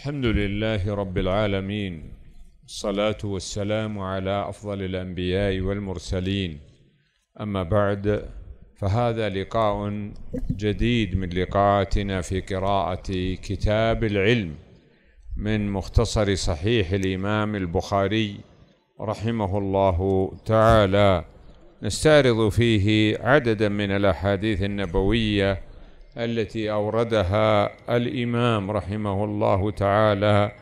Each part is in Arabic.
الحمد لله رب العالمين الصلاة والسلام على أفضل الأنبياء والمرسلين أما بعد فهذا لقاء جديد من لقاءاتنا في قراءة كتاب العلم من مختصر صحيح الإمام البخاري رحمه الله تعالى نستعرض فيه عددا من الأحاديث النبوية التي أوردها الإمام رحمه الله تعالى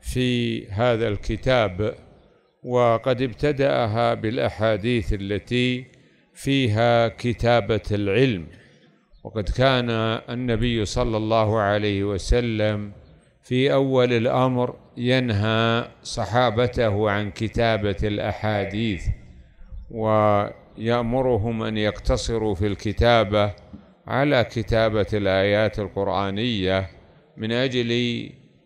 في هذا الكتاب وقد ابتدأها بالأحاديث التي فيها كتابة العلم وقد كان النبي صلى الله عليه وسلم في أول الأمر ينهى صحابته عن كتابة الأحاديث ويأمرهم أن يقتصروا في الكتابة على كتابة الآيات القرآنية من أجل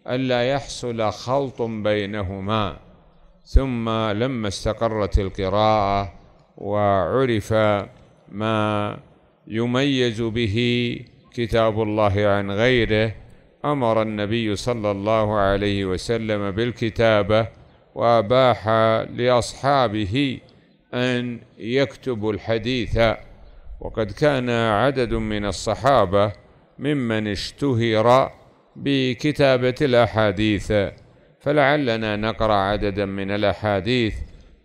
ألا يحصل خلط بينهما ثم لما استقرت القراءة وعرف ما يميز به كتاب الله عن غيره امر النبي صلى الله عليه وسلم بالكتابه واباح لاصحابه ان يكتبوا الحديث وقد كان عدد من الصحابة ممن اشتهر بكتابة الأحاديث فلعلنا نقرأ عددا من الأحاديث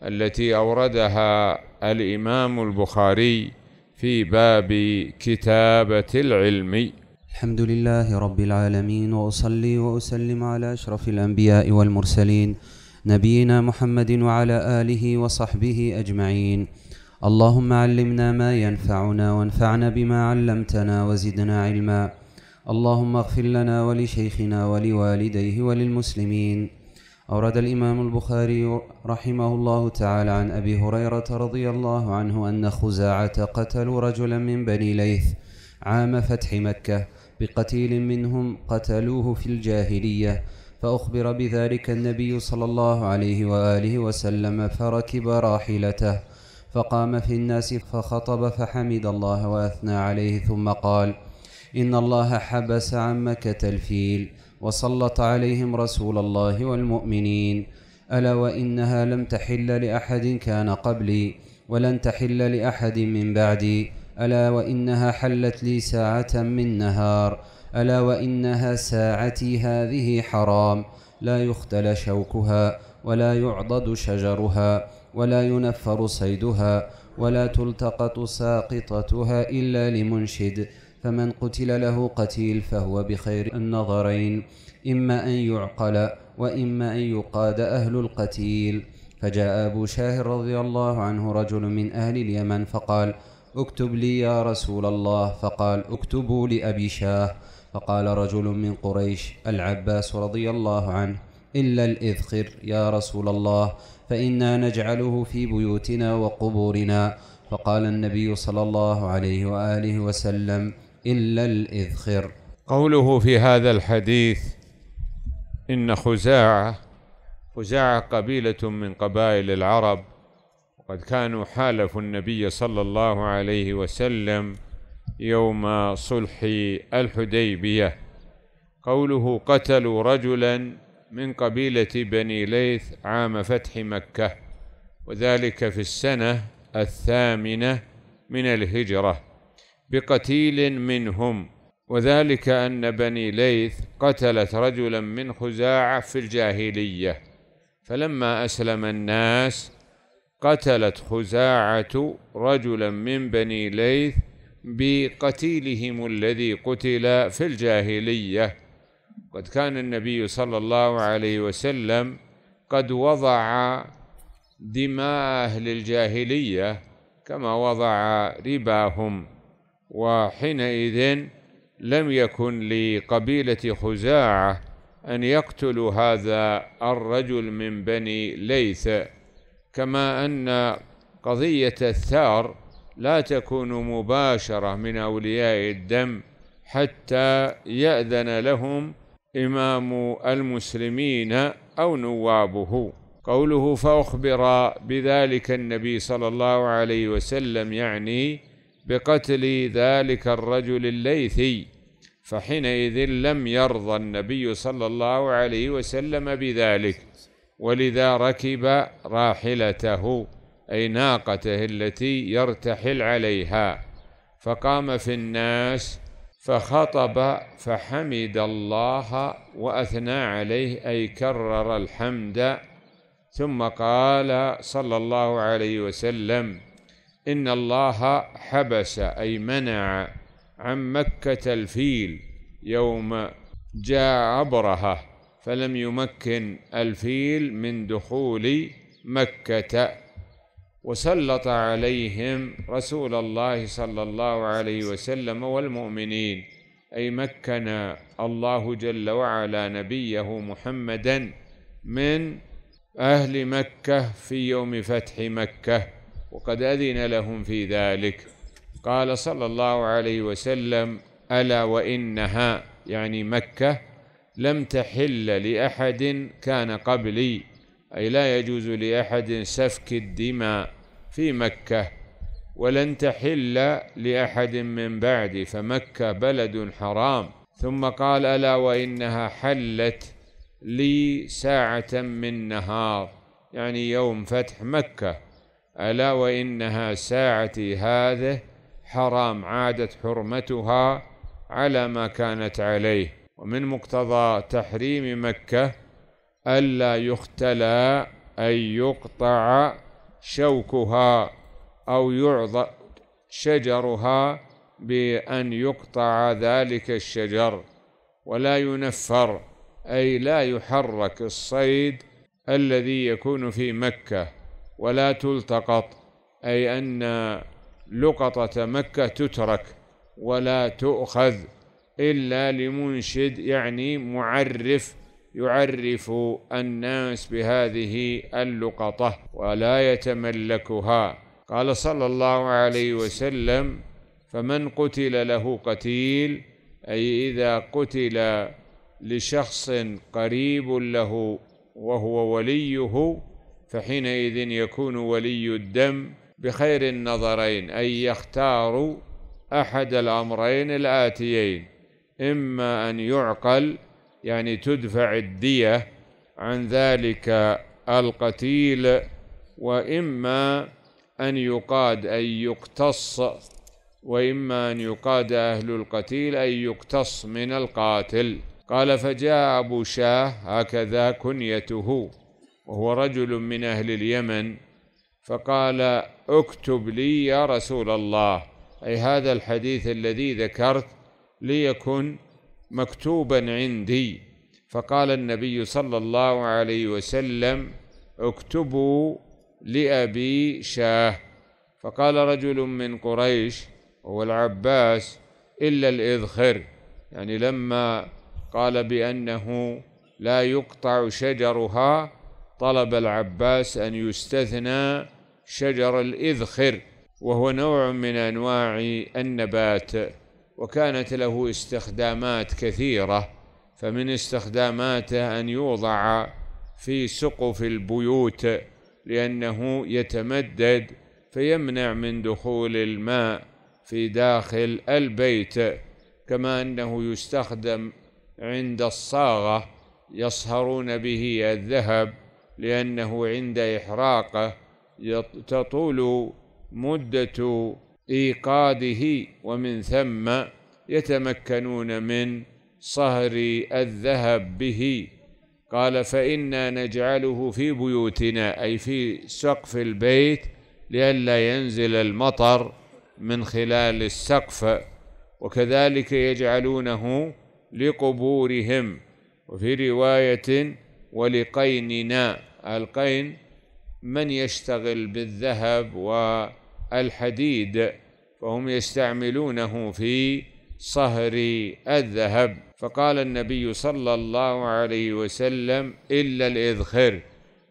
التي أوردها الإمام البخاري في باب كتابة العلم الحمد لله رب العالمين وأصلي وأسلم على أشرف الأنبياء والمرسلين نبينا محمد وعلى آله وصحبه أجمعين اللهم علمنا ما ينفعنا وانفعنا بما علمتنا وزدنا علما اللهم اغفر لنا ولشيخنا ولوالديه وللمسلمين أورد الإمام البخاري رحمه الله تعالى عن أبي هريرة رضي الله عنه أن خزاعة قتلوا رجلا من بني ليث عام فتح مكة بقتيل منهم قتلوه في الجاهلية فأخبر بذلك النبي صلى الله عليه وآله وسلم فركب راحلته فقام في الناس فخطب فحمد الله وأثنى عليه ثم قال إن الله حبس عن مكة الفيل وسلط عليهم رسول الله والمؤمنين ألا وإنها لم تحل لأحد كان قبلي ولن تحل لأحد من بعدي ألا وإنها حلت لي ساعة من نهار ألا وإنها ساعتي هذه حرام لا يختل شوكها ولا يعضد شجرها ولا ينفر صيدها ولا تلتقط ساقطتها إلا لمنشد فمن قتل له قتيل فهو بخير النظرين إما أن يعقل وإما أن يقاد أهل القتيل فجاء أبو شاهر رضي الله عنه رجل من أهل اليمن فقال اكتب لي يا رسول الله فقال اكتبوا لأبي شاه فقال رجل من قريش العباس رضي الله عنه إلا الإذخر يا رسول الله فإنا نجعله في بيوتنا وقبورنا فقال النبي صلى الله عليه وآله وسلم إلا الإذخر قوله في هذا الحديث إن خزاعة خزاعة قبيلة من قبائل العرب وقد كانوا حالفوا النبي صلى الله عليه وسلم يوم صلح الحديبية قوله قتلوا رجلا من قبيلة بني ليث عام فتح مكة وذلك في السنة الثامنة من الهجرة بقتيل منهم وذلك أن بني ليث قتلت رجلا من خزاعة في الجاهلية فلما أسلم الناس قتلت خزاعة رجلا من بني ليث بقتيلهم الذي قتل في الجاهليه قد كان النبي صلى الله عليه وسلم قد وضع دماء أهل الجاهلية كما وضع رباهم وحينئذ لم يكن لقبيلة خزاعة أن يقتلوا هذا الرجل من بني ليث كما أن قضية الثار لا تكون مباشرة من أولياء الدم حتى يأذن لهم إمام المسلمين أو نوابه قوله فأخبر بذلك النبي صلى الله عليه وسلم يعني بقتل ذلك الرجل الليثي فحينئذ لم يرضى النبي صلى الله عليه وسلم بذلك ولذا ركب راحلته أي ناقته التي يرتحل عليها فقام في الناس فخطب فحمد الله واثنى عليه اي كرر الحمد ثم قال صلى الله عليه وسلم ان الله حبس اي منع عن مكه الفيل يوم جاء عبرها فلم يمكن الفيل من دخول مكه وسلط عليهم رسول الله صلى الله عليه وسلم والمؤمنين أي مكن الله جل وعلا نبيه محمدا من أهل مكة في يوم فتح مكة وقد أذن لهم في ذلك قال صلى الله عليه وسلم ألا وإنها يعني مكة لم تحل لأحد كان قبلي أي لا يجوز لأحد سفك الدماء في مكة ولن تحل لأحد من بعدي فمكة بلد حرام ثم قال ألا وإنها حلت لي ساعة من نهار يعني يوم فتح مكة ألا وإنها ساعتي هذه حرام عادت حرمتها على ما كانت عليه ومن مقتضى تحريم مكة ألا يختلى أن يقطع شوكها أو يعض شجرها بأن يقطع ذلك الشجر ولا ينفر أي لا يحرك الصيد الذي يكون في مكة ولا تلتقط أي أن لقطة مكة تترك ولا تؤخذ إلا لمنشد يعني معرف يعرف الناس بهذه اللقطه ولا يتملكها قال صلى الله عليه وسلم فمن قتل له قتيل اي اذا قتل لشخص قريب له وهو وليه فحينئذ يكون ولي الدم بخير النظرين أي يختار أحد الأمرين الآتيين إما أن يعقل يعني تدفع الدية عن ذلك القتيل وإما أن يقاد أي يقتص وإما أن يقاد أهل القتيل أي يقتص من القاتل قال فجاء أبو شاه هكذا كنيته وهو رجل من أهل اليمن فقال اكتب لي يا رسول الله أي هذا الحديث الذي ذكرت ليكن مكتوبا عندي فقال النبي صلى الله عليه وسلم اكتبوا لأبي شاه فقال رجل من قريش هو العباس إلا الإذخر يعني لما قال بأنه لا يقطع شجرها طلب العباس أن يستثنى شجر الإذخر وهو نوع من أنواع النبات وكانت له استخدامات كثيرة فمن استخداماته أن يوضع في سقف البيوت لأنه يتمدد فيمنع من دخول الماء في داخل البيت كما أنه يستخدم عند الصاغة يصهرون به الذهب لأنه عند إحراقه تطول مدة ايقاده ومن ثم يتمكنون من صهر الذهب به قال فإنا نجعله في بيوتنا أي في سقف البيت لئلا ينزل المطر من خلال السقف وكذلك يجعلونه لقبورهم وفي رواية ولقيننا القين من يشتغل بالذهب و الحديد فهم يستعملونه في صهر الذهب فقال النبي صلى الله عليه وسلم إلا الإذخر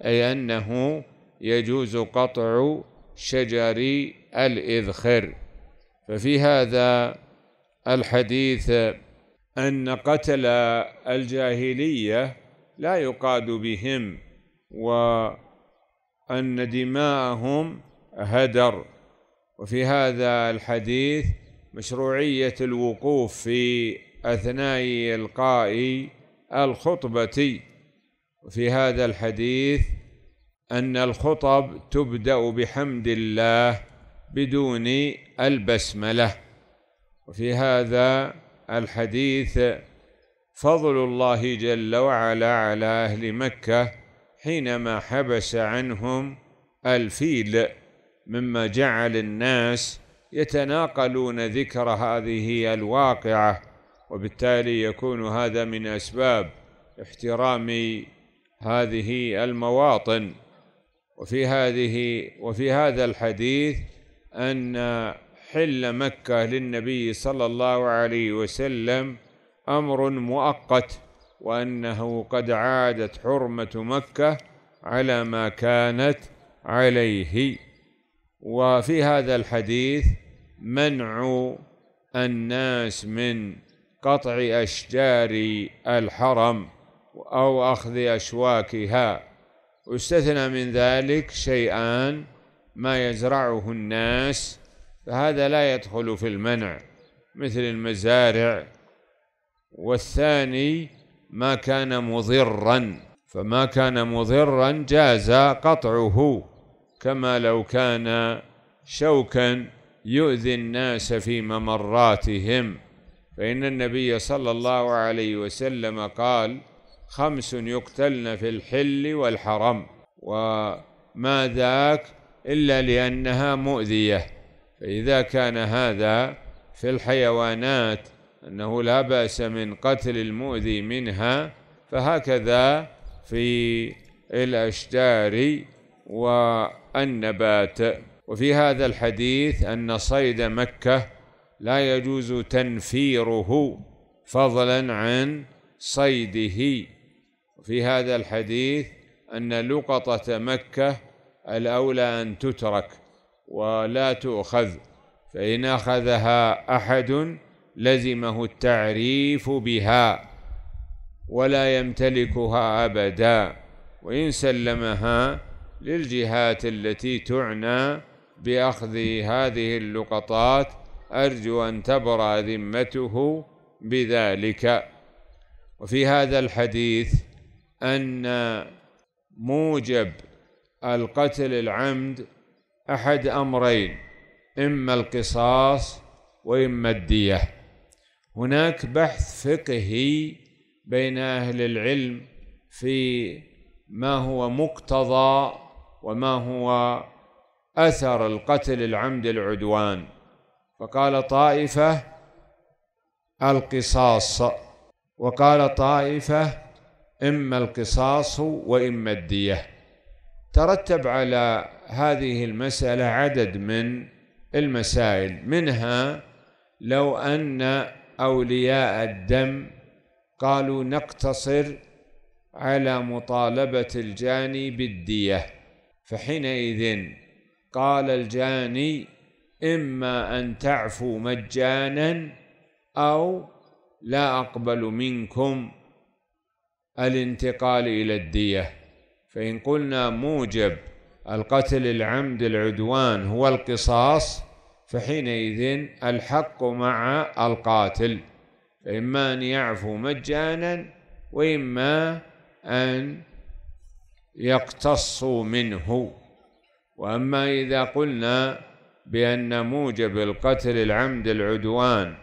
أي أنه يجوز قطع شجر الإذخر ففي هذا الحديث أن قتل الجاهلية لا يقاد بهم وأن دماءهم هدر وفي هذا الحديث مشروعية الوقوف في أثناء إلقاء الخطبة وفي هذا الحديث أن الخطب تبدأ بحمد الله بدون البسملة وفي هذا الحديث فضل الله جل وعلا على أهل مكة حينما حبس عنهم الفيل مما جعل الناس يتناقلون ذكر هذه الواقعة وبالتالي يكون هذا من أسباب احترام هذه المواطن وفي هذه وفي هذا الحديث أن حل مكة للنبي صلى الله عليه وسلم أمر مؤقت وأنه قد عادت حرمة مكة على ما كانت عليه وفي هذا الحديث منع الناس من قطع أشجار الحرم أو أخذ أشواكها واستثنى من ذلك شيئان ما يزرعه الناس فهذا لا يدخل في المنع مثل المزارع والثاني ما كان مضرا فما كان مضرا جاز قطعه كما لو كان شوكا يؤذي الناس في ممراتهم فإن النبي صلى الله عليه وسلم قال خمس يقتلن في الحل والحرم وما ذاك إلا لأنها مؤذية فإذا كان هذا في الحيوانات أنه لا بأس من قتل المؤذي منها فهكذا في الأشجار والنبات وفي هذا الحديث أن صيد مكة لا يجوز تنفيره فضلا عن صيده في هذا الحديث أن لقطة مكة الأولى أن تترك ولا تؤخذ فإن أخذها أحد لزمه التعريف بها ولا يمتلكها أبدا وإن سلمها للجهات التي تعنى باخذ هذه اللقطات ارجو ان تبرا ذمته بذلك وفي هذا الحديث ان موجب القتل العمد احد امرين اما القصاص واما الديه هناك بحث فقهي بين اهل العلم في ما هو مقتضى وما هو أثر القتل العمد العدوان فقال طائفة القصاص وقال طائفة إما القصاص وإما الدية ترتب على هذه المسألة عدد من المسائل منها لو أن أولياء الدم قالوا نقتصر على مطالبة الجاني بالدية فحينئذ قال الجاني إما أن تعفوا مجانا أو لا أقبل منكم الانتقال إلى الدية فإن قلنا موجب القتل العمد العدوان هو القصاص فحينئذ الحق مع القاتل فإما أن يعفو مجانا وإما أن يقتص منه واما اذا قلنا بان موجب القتل العمد العدوان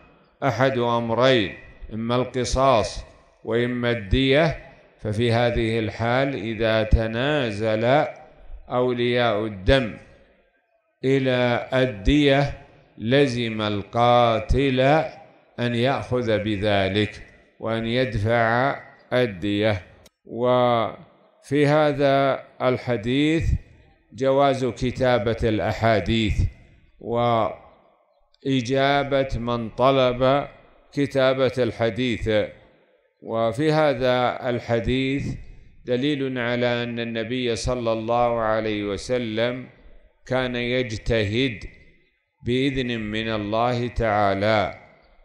احد امرين اما القصاص واما الديه ففي هذه الحال اذا تنازل اولياء الدم الى الديه لزم القاتل ان ياخذ بذلك وان يدفع الديه و في هذا الحديث جواز كتابة الأحاديث وإجابة من طلب كتابة الحديث وفي هذا الحديث دليل على أن النبي صلى الله عليه وسلم كان يجتهد بإذن من الله تعالى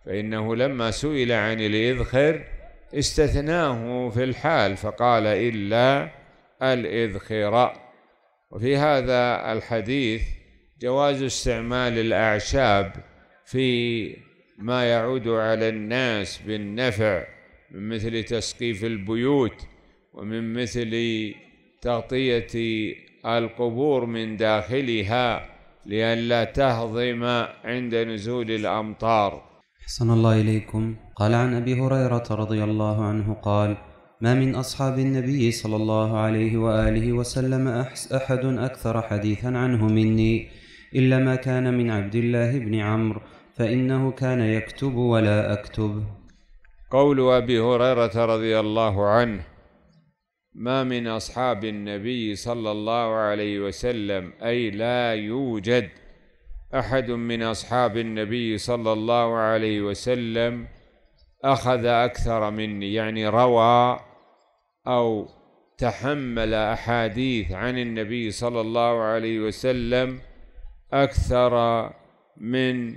فإنه لما سئل عن الإذخر استثناه في الحال فقال إلا الإذخرة وفي هذا الحديث جواز استعمال الأعشاب في ما يعود على الناس بالنفع من مثل تسقيف البيوت ومن مثل تغطية القبور من داخلها لئلا تهضم عند نزول الأمطار حسن الله إليكم قال عن أبي هريرة رضي الله عنه قال ما من أصحاب النبي صلى الله عليه وآله وسلم أحد أكثر حديثا عنه مني إلا ما كان من عبد الله بن عمرو فإنه كان يكتب ولا أكتب قول أبي هريرة رضي الله عنه ما من أصحاب النبي صلى الله عليه وسلم أي لا يوجد أحد من أصحاب النبي صلى الله عليه وسلم أخذ أكثر مني يعني روى أو تحمل أحاديث عن النبي صلى الله عليه وسلم أكثر من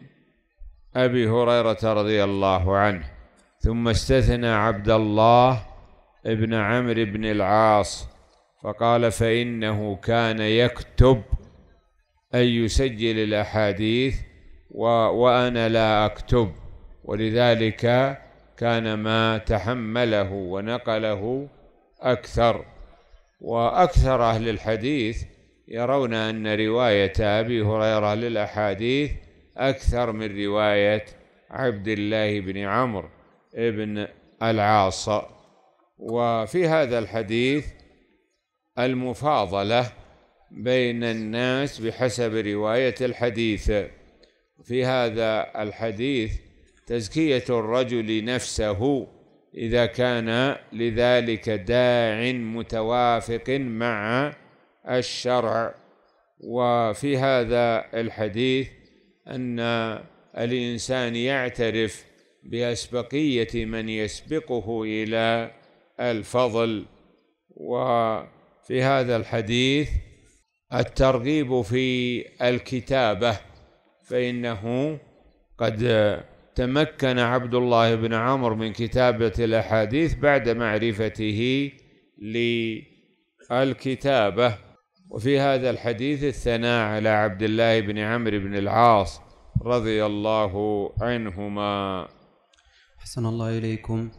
أبي هريرة رضي الله عنه ثم استثنى عبد الله ابن عمرو بن العاص فقال فإنه كان يكتب أن يسجل الأحاديث و وأنا لا أكتب ولذلك كان ما تحمله ونقله أكثر وأكثر أهل الحديث يرون أن رواية أبي هريرة للأحاديث أكثر من رواية عبد الله بن عمرو بن العاص وفي هذا الحديث المفاضلة بين الناس بحسب رواية الحديث في هذا الحديث تزكية الرجل نفسه إذا كان لذلك داع متوافق مع الشرع وفي هذا الحديث أن الإنسان يعترف بأسبقية من يسبقه إلى الفضل وفي هذا الحديث الترغيب في الكتابة فإنه قد تمكن عبد الله بن عمرو من كتابة الأحاديث بعد معرفته للكتابة وفي هذا الحديث الثناء على عبد الله بن عمرو بن العاص رضي الله عنهما حسن الله إليكم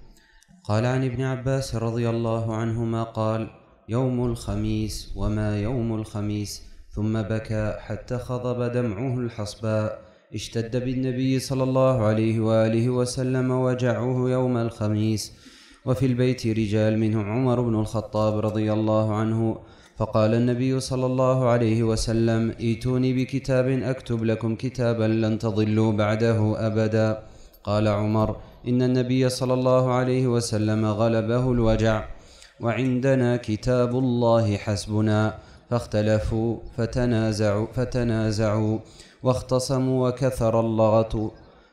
قال عن ابن عباس رضي الله عنهما قال يوم الخميس وما يوم الخميس ثم بكى حتى خضب دمعه الحصباء اشتد بالنبي صلى الله عليه وآله وسلم وجعه يوم الخميس وفي البيت رجال منهم عمر بن الخطاب رضي الله عنه فقال النبي صلى الله عليه وسلم ائتوني بكتاب أكتب لكم كتابا لن تضلوا بعده أبدا قال عمر إن النبي صلى الله عليه وسلم غلبه الوجع وعندنا كتاب الله حسبنا فاختلفوا فتنازعوا فتنازعوا واختصموا وكثر اللغط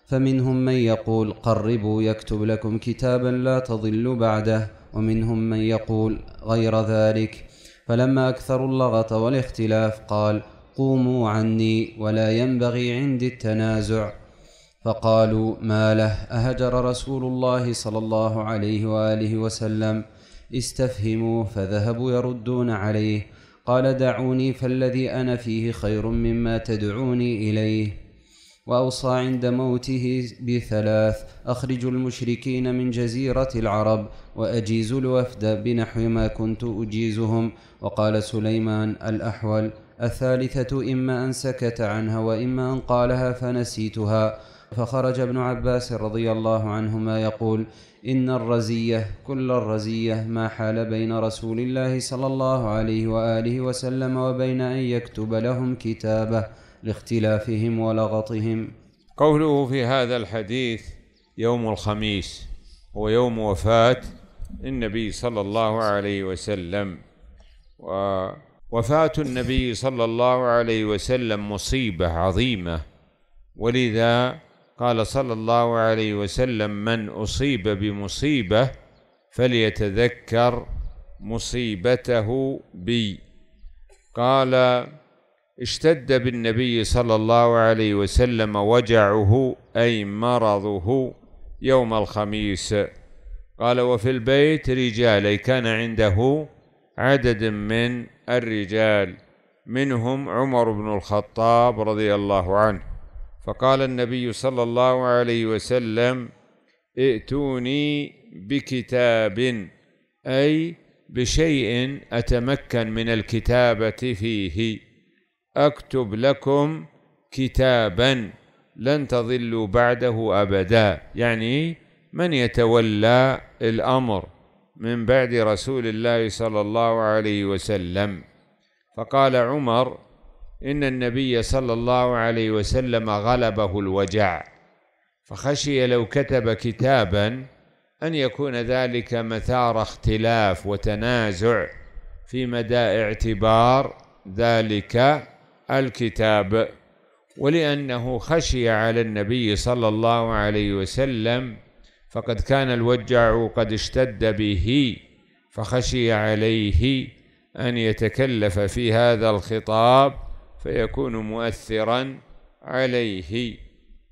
فمنهم من يقول قربوا يكتب لكم كتابا لا تضل بعده ومنهم من يقول غير ذلك فلما أكثروا اللغط والاختلاف قال قوموا عني ولا ينبغي عندي التنازع فقالوا ما له أهجر رسول الله صلى الله عليه وآله وسلم استفهموا فذهبوا يردون عليه قال دعوني فالذي أنا فيه خير مما تدعوني إليه وأوصى عند موته بثلاث أخرج المشركين من جزيرة العرب وأجيز الوفد بنحو ما كنت أجيزهم وقال سليمان الأحول الثالثة إما أن سكت عنها وإما أن قالها فنسيتها فخرج ابن عباس رضي الله عنهما يقول إن الرزية كل الرزية ما حال بين رسول الله صلى الله عليه وآله وسلم وبين أن يكتب لهم كتابه لاختلافهم ولغطهم قوله في هذا الحديث يوم الخميس هو يوم وفاة النبي صلى الله عليه وسلم ووفاة النبي صلى الله عليه وسلم مصيبة عظيمة ولذا قال صلى الله عليه وسلم من أصيب بمصيبة فليتذكر مصيبته بي قال اشتد بالنبي صلى الله عليه وسلم وجعه أي مرضه يوم الخميس قال وفي البيت رجال أي كان عنده عدد من الرجال منهم عمر بن الخطاب رضي الله عنه فقال النبي صلى الله عليه وسلم ائتوني بكتاب أي بشيء أتمكن من الكتابة فيه أكتب لكم كتابا لن تضلوا بعده أبدا يعني من يتولى الأمر من بعد رسول الله صلى الله عليه وسلم فقال عمر إن النبي صلى الله عليه وسلم غلبه الوجع فخشي لو كتب كتابا أن يكون ذلك مثار اختلاف وتنازع في مدى اعتبار ذلك الكتاب ولأنه خشي على النبي صلى الله عليه وسلم فقد كان الوجع قد اشتد به فخشي عليه أن يتكلف في هذا الخطاب فيكون مؤثرا عليه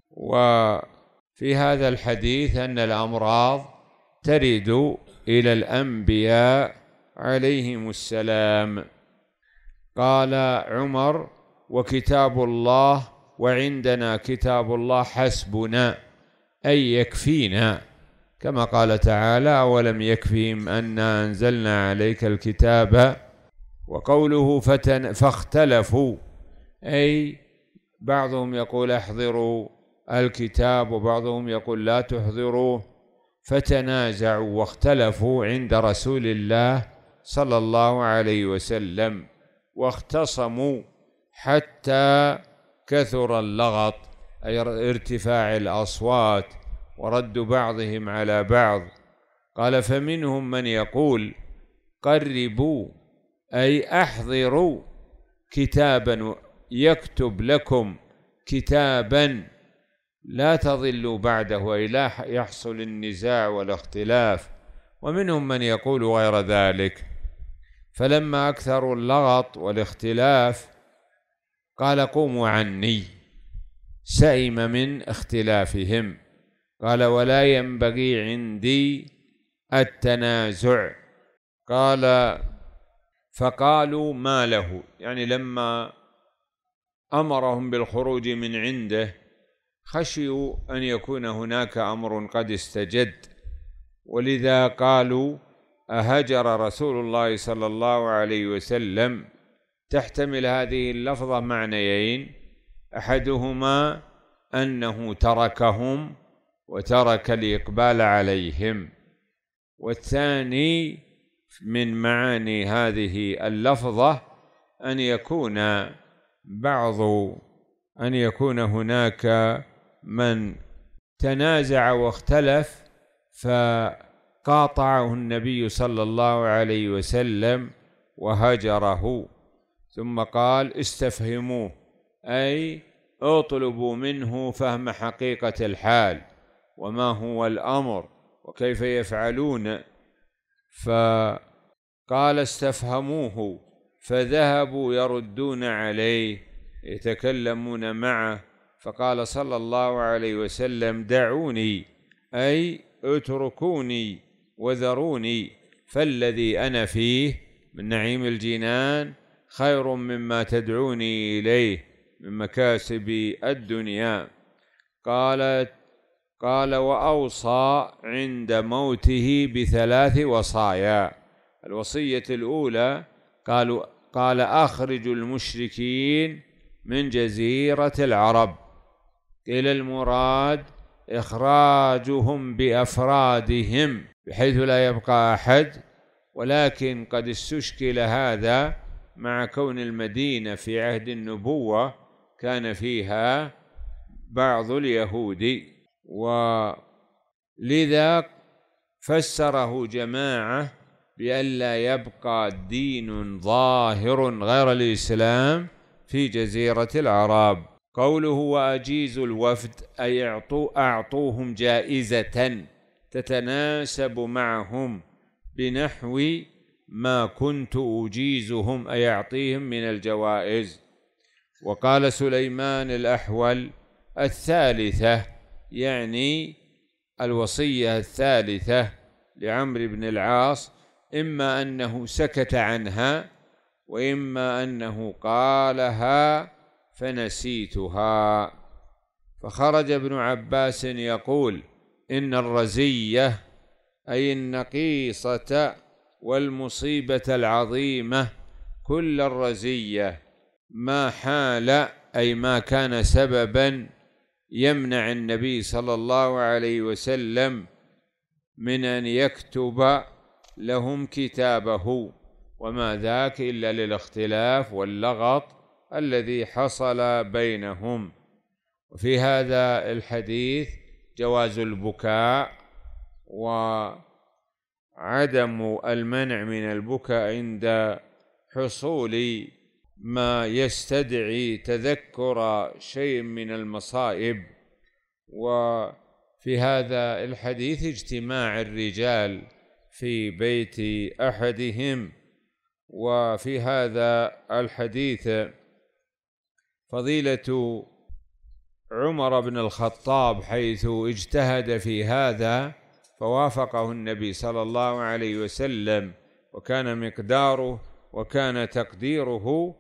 وفي هذا الحديث أن الأمراض ترد إلى الأنبياء عليهم السلام قال عمر وكتاب الله وعندنا كتاب الله حسبنا أي يكفينا كما قال تعالى ولم يكفهم أنا أنزلنا عليك الكتاب وقوله فتن فاختلفوا أي بعضهم يقول احضروا الكتاب وبعضهم يقول لا تحضروه فتنازعوا واختلفوا عند رسول الله صلى الله عليه وسلم واختصموا حتى كثر اللغط أي ارتفاع الأصوات ورد بعضهم على بعض قال فمنهم من يقول قربوا أي أحضروا كتابا يكتب لكم كتابا لا تضلوا بعده والا يحصل النزاع والاختلاف ومنهم من يقول غير ذلك فلما اكثروا اللغط والاختلاف قال قوموا عني سئم من اختلافهم قال ولا ينبغي عندي التنازع قال فقالوا ما له يعني لما امرهم بالخروج من عنده خشيوا ان يكون هناك امر قد استجد ولذا قالوا اهجر رسول الله صلى الله عليه وسلم تحتمل هذه اللفظه معنيين احدهما انه تركهم وترك الاقبال عليهم والثاني من معاني هذه اللفظه ان يكون بعض أن يكون هناك من تنازع واختلف فقاطعه النبي صلى الله عليه وسلم وهجره ثم قال استفهموه أي اطلبوا منه فهم حقيقة الحال وما هو الأمر وكيف يفعلون فقال استفهموه فذهبوا يردون عليه يتكلمون معه فقال صلى الله عليه وسلم دعوني أي اتركوني وذروني فالذي أنا فيه من نعيم الجنان خير مما تدعوني إليه من مكاسب الدنيا قالت قال وأوصى عند موته بثلاث وصايا الوصية الأولى قالوا قال أخرج المشركين من جزيرة العرب إلى المراد إخراجهم بأفرادهم بحيث لا يبقى أحد ولكن قد استشكل هذا مع كون المدينة في عهد النبوة كان فيها بعض اليهود ولذا فسره جماعة بألا يبقى دين ظاهر غير الإسلام في جزيرة العرب قوله وأجيز الوفد أي أعطو أعطوهم جائزة تتناسب معهم بنحو ما كنت أجيزهم أي أعطيهم من الجوائز وقال سليمان الأحول الثالثة يعني الوصية الثالثة لعمرو بن العاص إما أنه سكت عنها وإما أنه قالها فنسيتها فخرج ابن عباس يقول إن الرزية أي النقيصة والمصيبة العظيمة كل الرزية ما حال أي ما كان سببا يمنع النبي صلى الله عليه وسلم من أن يكتب لهم كتابه وما ذاك إلا للاختلاف واللغط الذي حصل بينهم وفي هذا الحديث جواز البكاء وعدم المنع من البكاء عند حصول ما يستدعي تذكر شيء من المصائب وفي هذا الحديث اجتماع الرجال في بيت احدهم وفي هذا الحديث فضيله عمر بن الخطاب حيث اجتهد في هذا فوافقه النبي صلى الله عليه وسلم وكان مقداره وكان تقديره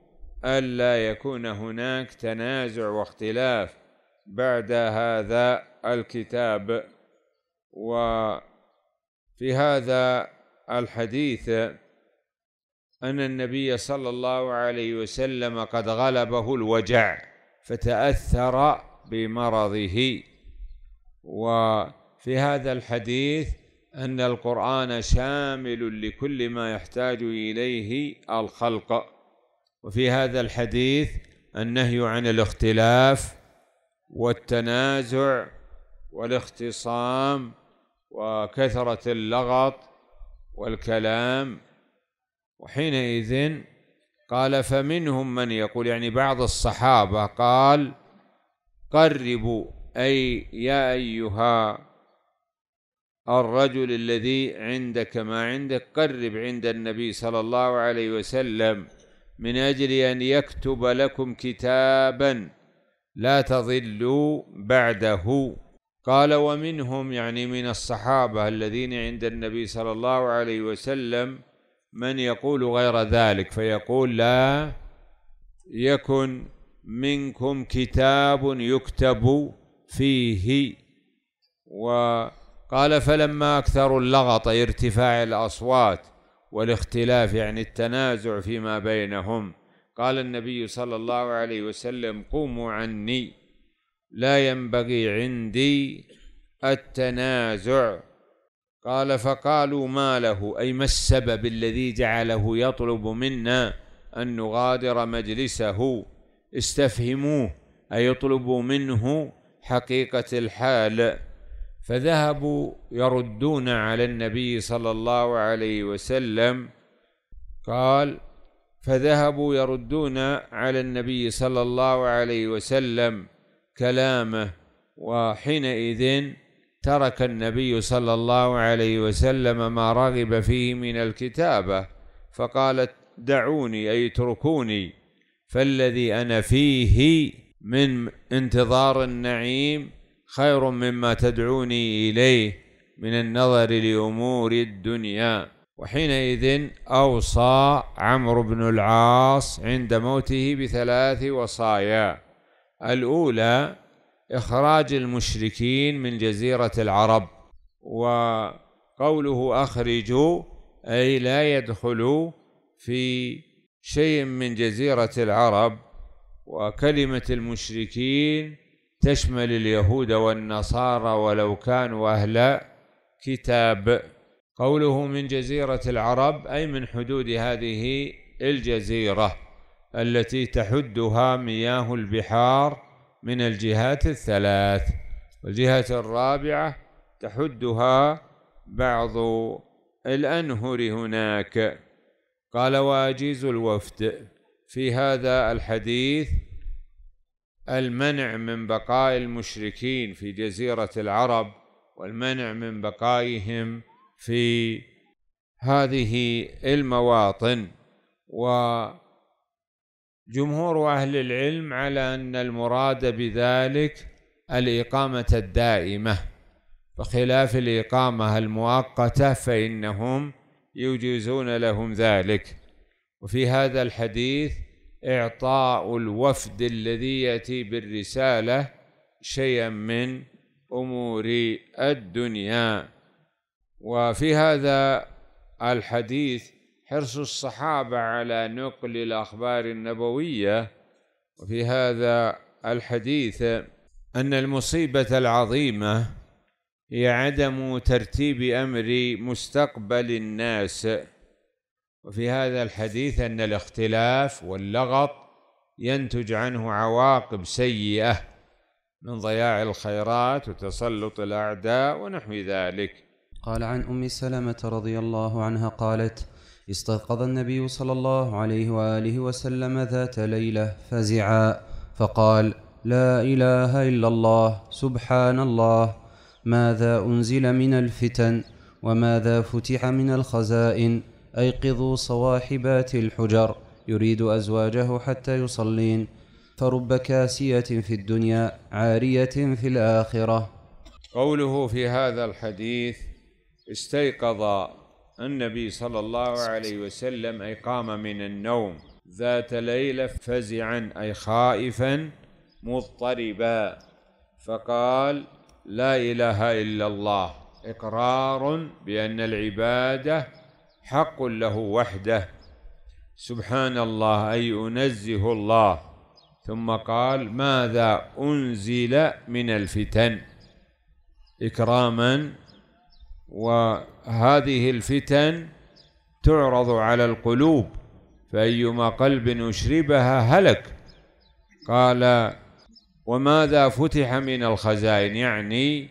الا يكون هناك تنازع واختلاف بعد هذا الكتاب و في هذا الحديث أن النبي صلى الله عليه وسلم قد غلبه الوجع فتأثر بمرضه وفي هذا الحديث أن القرآن شامل لكل ما يحتاج إليه الخلق وفي هذا الحديث النهي عن الاختلاف والتنازع والاختصام وكثرة اللغط والكلام وحينئذ قال فمنهم من يقول يعني بعض الصحابة قال قربوا أي يا أيها الرجل الذي عندك ما عندك قرب عند النبي صلى الله عليه وسلم من أجل أن يكتب لكم كتابا لا تضلوا بعده قال ومنهم يعني من الصحابة الذين عند النبي صلى الله عليه وسلم من يقول غير ذلك فيقول لا يكن منكم كتاب يكتب فيه وقال فلما أكثروا اللغط ارتفاع الأصوات والاختلاف يعني التنازع فيما بينهم قال النبي صلى الله عليه وسلم قوموا عني لا ينبغي عندي التنازع قال فقالوا ما له أي ما السبب الذي جعله يطلب منا أن نغادر مجلسه استفهموه أي يطلبوا منه حقيقة الحال فذهبوا يردون على النبي صلى الله عليه وسلم قال فذهبوا يردون على النبي صلى الله عليه وسلم كلامه وحينئذ ترك النبي صلى الله عليه وسلم ما رغب فيه من الكتابة فقالت دعوني أي اتركوني فالذي أنا فيه من انتظار النعيم خير مما تدعوني إليه من النظر لأمور الدنيا وحينئذ أوصى عمرو بن العاص عند موته بثلاث وصايا الأولى إخراج المشركين من جزيرة العرب وقوله أخرجوا أي لا يدخلوا في شيء من جزيرة العرب وكلمة المشركين تشمل اليهود والنصارى ولو كانوا أهل كتاب قوله من جزيرة العرب أي من حدود هذه الجزيرة التي تحدها مياه البحار من الجهات الثلاث والجهة الرابعة تحدها بعض الأنهر هناك قال وأجيز الوفد في هذا الحديث المنع من بقاء المشركين في جزيرة العرب والمنع من بقائهم في هذه المواطن و جمهور أهل العلم على أن المراد بذلك الإقامة الدائمة وخلاف الإقامة المؤقتة فإنهم يجيزون لهم ذلك وفي هذا الحديث إعطاء الوفد الذي يأتي بالرسالة شيئا من أمور الدنيا وفي هذا الحديث حرص الصحابة على نقل الأخبار النبوية وفي هذا الحديث أن المصيبة العظيمة هي عدم ترتيب أمر مستقبل الناس وفي هذا الحديث أن الاختلاف واللغط ينتج عنه عواقب سيئة من ضياع الخيرات وتسلط الأعداء ونحو ذلك قال عن أم سلمة رضي الله عنها قالت استيقظ النبي صلى الله عليه واله وسلم ذات ليله فزعا فقال لا اله الا الله سبحان الله ماذا انزل من الفتن وماذا فتح من الخزائن ايقظوا صواحبات الحجر يريد ازواجه حتى يصلين فرب كاسيه في الدنيا عاريه في الاخره قوله في هذا الحديث استيقظ النبي صلى الله عليه وسلم أي قام من النوم ذات ليلة فزعا أي خائفا مضطربا فقال لا إله إلا الله إقرار بأن العبادة حق له وحده سبحان الله أي أنزه الله ثم قال ماذا أنزل من الفتن إكراما وهذه الفتن تعرض على القلوب فأيما قلب أشربها هلك قال وماذا فتح من الخزائن يعني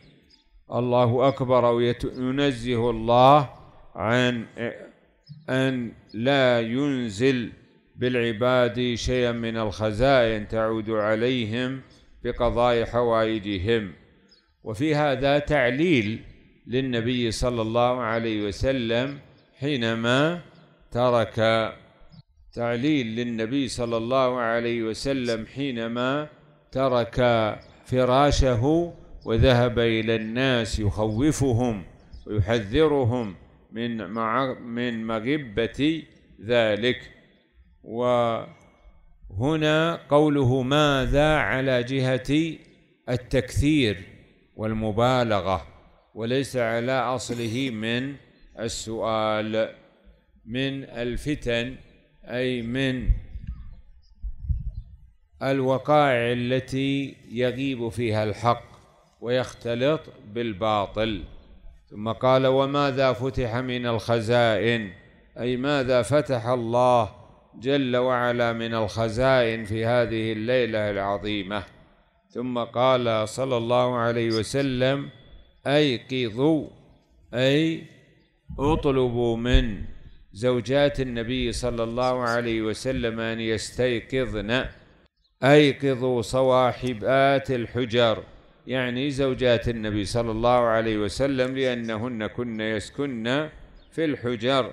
الله أكبر ينزه الله عن أن لا ينزل بالعباد شيئا من الخزائن تعود عليهم بقضاء حوائجهم وفي هذا تعليل للنبي صلى الله عليه وسلم حينما ترك تعليل للنبي صلى الله عليه وسلم حينما ترك فراشه وذهب إلى الناس يخوفهم ويحذرهم من من مغبة ذلك وهنا قوله ماذا على جهة التكثير والمبالغة وليس على أصله من السؤال من الفتن أي من الوقائع التي يغيب فيها الحق ويختلط بالباطل ثم قال وماذا فتح من الخزائن أي ماذا فتح الله جل وعلا من الخزائن في هذه الليلة العظيمة ثم قال صلى الله عليه وسلم أيقظوا أي اطلبوا من زوجات النبي صلى الله عليه وسلم أن يستيقظن أيقظوا صواحبات الحجر يعني زوجات النبي صلى الله عليه وسلم لأنهن كن يسكن في الحجر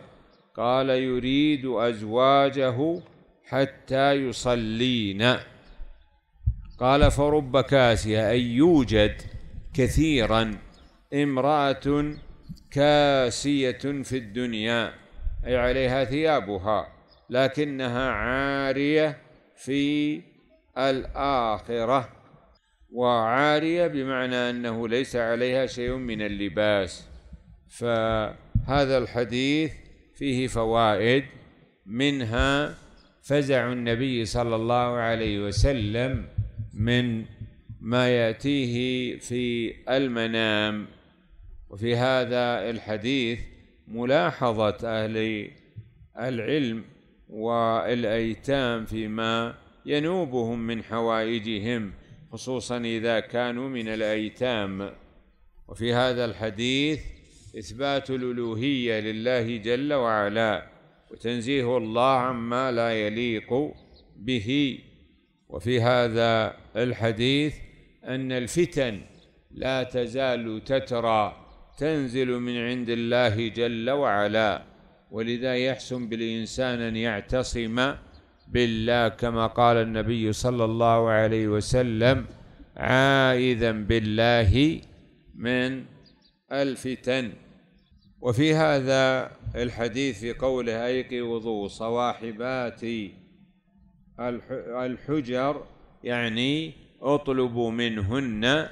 قال يريد أزواجه حتى يصلين قال فرب كاسية أي يوجد كثيرا امرأة كاسية في الدنيا أي عليها ثيابها لكنها عارية في الآخرة وعارية بمعنى أنه ليس عليها شيء من اللباس فهذا الحديث فيه فوائد منها فزع النبي صلى الله عليه وسلم من ما يأتيه في المنام وفي هذا الحديث ملاحظة أهل العلم والأيتام فيما ينوبهم من حوائجهم خصوصا إذا كانوا من الأيتام وفي هذا الحديث إثبات الألوهية لله جل وعلا وتنزيه الله عما لا يليق به وفي هذا الحديث أن الفتن لا تزال تترى تنزل من عند الله جل وعلا ولذا يحسن بالإنسان أن يعتصم بالله كما قال النبي صلى الله عليه وسلم عائذا بالله من الفتن وفي هذا الحديث في قوله أيقظوا صواحبات الحجر يعني اطلبوا منهن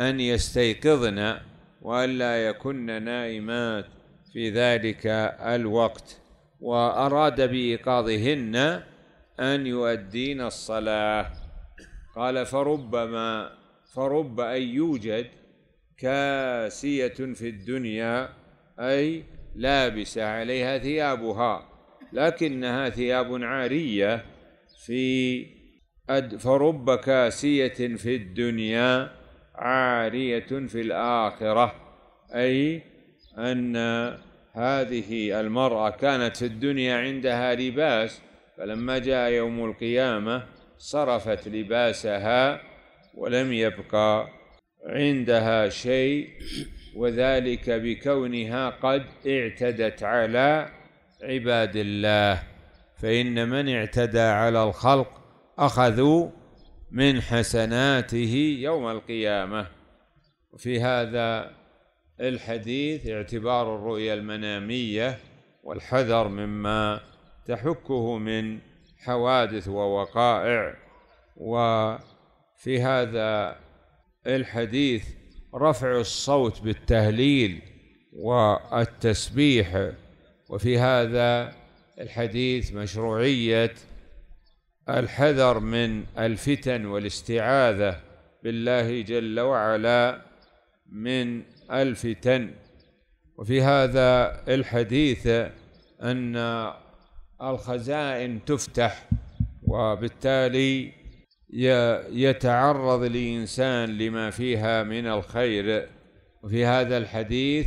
أن يستيقظن وألا يكن نائمات في ذلك الوقت وأراد بإيقاظهن أن يؤدين الصلاة قال فربما فرب أن يوجد كاسية في الدنيا أي لابسة عليها ثيابها لكنها ثياب عارية في فرب كاسية في الدنيا عارية في الآخرة أي أن هذه المرأة كانت في الدنيا عندها لباس فلما جاء يوم القيامة صرفت لباسها ولم يبقى عندها شيء وذلك بكونها قد اعتدت على عباد الله فإن من اعتدى على الخلق أخذوا من حسناته يوم القيامة وفي هذا الحديث اعتبار الرؤيا المنامية والحذر مما تحكه من حوادث ووقائع وفي هذا الحديث رفع الصوت بالتهليل والتسبيح وفي هذا الحديث مشروعيه الحذر من الفتن والاستعاذة بالله جل وعلا من الفتن وفي هذا الحديث أن الخزائن تفتح وبالتالي يتعرض الإنسان لما فيها من الخير وفي هذا الحديث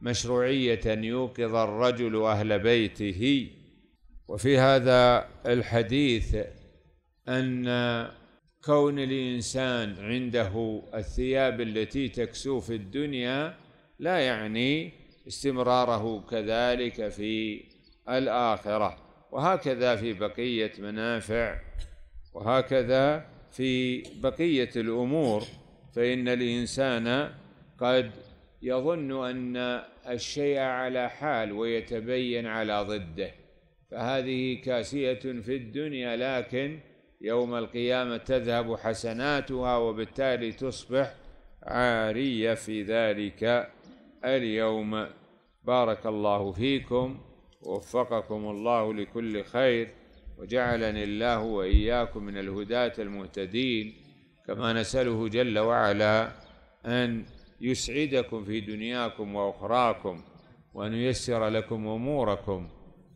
مشروعية أن يوقظ الرجل أهل بيته وفي هذا الحديث أن كون الإنسان عنده الثياب التي تكسو في الدنيا لا يعني استمراره كذلك في الآخرة وهكذا في بقية منافع وهكذا في بقية الأمور فإن الإنسان قد يظن أن الشيء على حال ويتبين على ضده فهذه كاسية في الدنيا لكن يوم القيامة تذهب حسناتها وبالتالي تصبح عارية في ذلك اليوم بارك الله فيكم ووفقكم الله لكل خير وجعلني الله وإياكم من الهداة المهتدين كما نسأله جل وعلا أن يسعدكم في دنياكم وأخراكم وأن ييسر لكم أموركم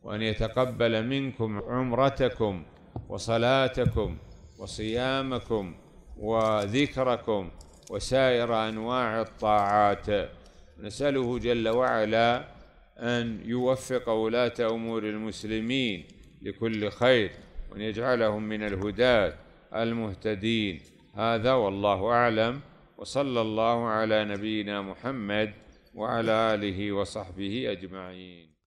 وأن يتقبل منكم عمرتكم وصلاتكم وصيامكم وذكركم وسائر أنواع الطاعات نسأله جل وعلا أن يوفق ولاة أمور المسلمين لكل خير وأن يجعلهم من الهداة المهتدين هذا والله أعلم وصلى الله على نبينا محمد وعلى آله وصحبه أجمعين